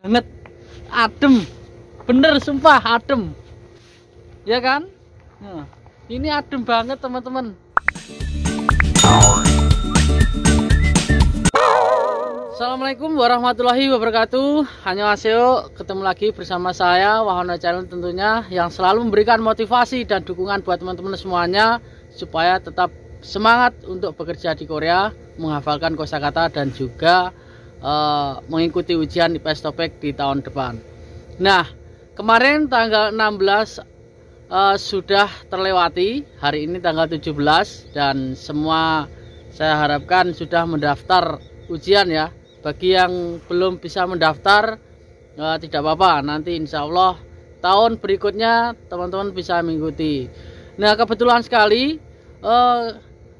banget adem bener sumpah adem ya kan nah, ini adem banget teman-teman Assalamualaikum warahmatullahi wabarakatuh Hanya aseo ketemu lagi bersama saya Wahana Channel tentunya Yang selalu memberikan motivasi dan dukungan buat teman-teman semuanya Supaya tetap semangat untuk bekerja di Korea Menghafalkan kosakata dan juga Eh, mengikuti ujian di Topik di tahun depan. Nah, kemarin tanggal 16 uh, eh, sudah terlewati, hari ini tanggal 17 dan semua saya harapkan sudah mendaftar ujian ya. Bagi yang belum bisa mendaftar uh, tidak apa-apa, nanti insya Allah tahun berikutnya teman-teman bisa mengikuti. Nah, kebetulan sekali uh,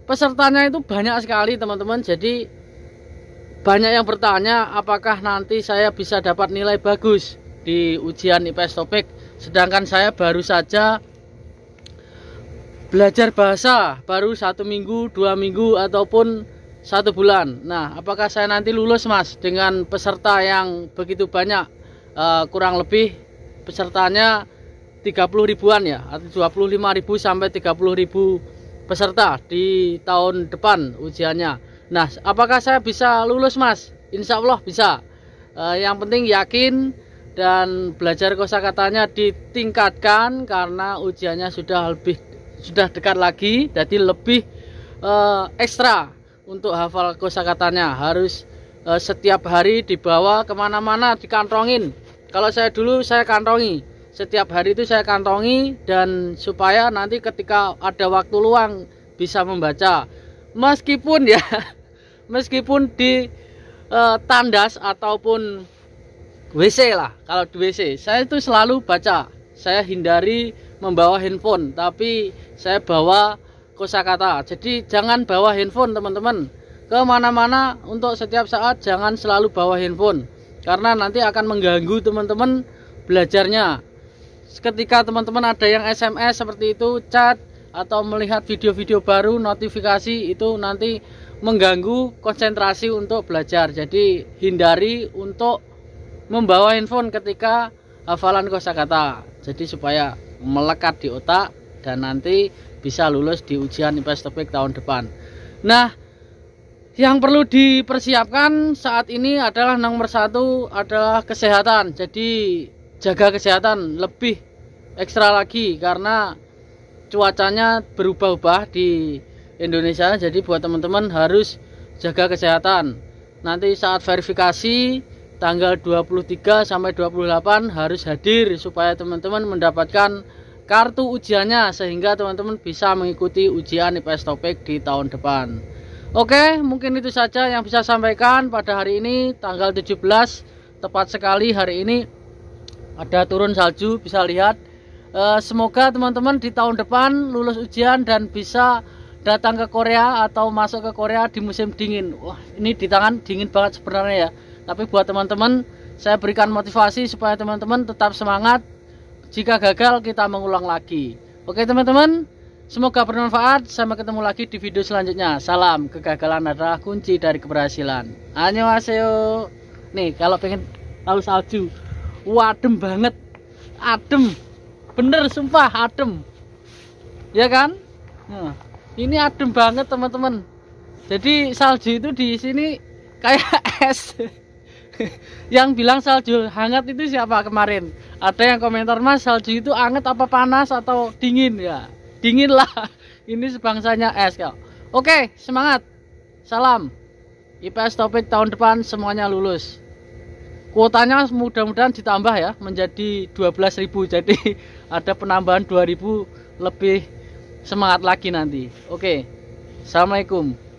pesertanya itu banyak sekali teman-teman, jadi banyak yang bertanya apakah nanti saya bisa dapat nilai bagus di ujian IPS topik sedangkan saya baru saja belajar bahasa baru satu minggu, dua minggu ataupun satu bulan. Nah, apakah saya nanti lulus mas dengan peserta yang begitu banyak uh, kurang lebih pesertanya 30 ribuan ya atau 25 ribu sampai 30 ribu peserta di tahun depan ujiannya. Nah, apakah saya bisa lulus, Mas? Insya Allah bisa. E, yang penting yakin dan belajar kosakatanya ditingkatkan karena ujiannya sudah lebih sudah dekat lagi, jadi lebih e, ekstra untuk hafal kosakatanya harus e, setiap hari dibawa kemana-mana dikantongin. Kalau saya dulu saya kantongi setiap hari itu saya kantongi dan supaya nanti ketika ada waktu luang bisa membaca meskipun ya meskipun di uh, tandas ataupun WC lah kalau di WC saya itu selalu baca saya hindari membawa handphone tapi saya bawa kosakata jadi jangan bawa handphone teman-teman kemana-mana untuk setiap saat jangan selalu bawa handphone karena nanti akan mengganggu teman-teman belajarnya ketika teman-teman ada yang SMS seperti itu chat atau melihat video-video baru notifikasi itu nanti mengganggu konsentrasi untuk belajar jadi hindari untuk membawa handphone ketika hafalan kosakata jadi supaya melekat di otak dan nanti bisa lulus di ujian IPS topik tahun depan nah yang perlu dipersiapkan saat ini adalah nomor satu adalah kesehatan jadi jaga kesehatan lebih ekstra lagi karena cuacanya berubah-ubah di Indonesia jadi buat teman-teman harus jaga kesehatan nanti saat verifikasi tanggal 23 sampai 28 harus hadir supaya teman-teman mendapatkan kartu ujiannya sehingga teman-teman bisa mengikuti ujian IPS topik di tahun depan Oke mungkin itu saja yang bisa sampaikan pada hari ini tanggal 17 tepat sekali hari ini ada turun salju bisa lihat Eh, semoga teman-teman di tahun depan lulus ujian dan bisa datang ke Korea atau masuk ke Korea di musim dingin. Wah, ini di tangan dingin banget sebenarnya ya. Tapi buat teman-teman, saya berikan motivasi supaya teman-teman tetap semangat. Jika gagal, kita mengulang lagi. Oke, teman-teman. Semoga bermanfaat. Sampai ketemu lagi di video selanjutnya. Salam, kegagalan adalah kunci dari keberhasilan. Annyeonghaseyo. Nih, kalau pengen tahu salju, wadem banget. Adem bener sumpah adem ya kan nah, ini adem banget teman-teman jadi salju itu di sini kayak es yang bilang salju hangat itu siapa kemarin ada yang komentar mas salju itu anget apa panas atau dingin ya dingin lah ini sebangsanya es kok oke semangat salam IPS topik tahun depan semuanya lulus kuotanya mudah-mudahan ditambah ya menjadi 12.000 jadi ada penambahan 2.000 lebih semangat lagi nanti oke Assalamualaikum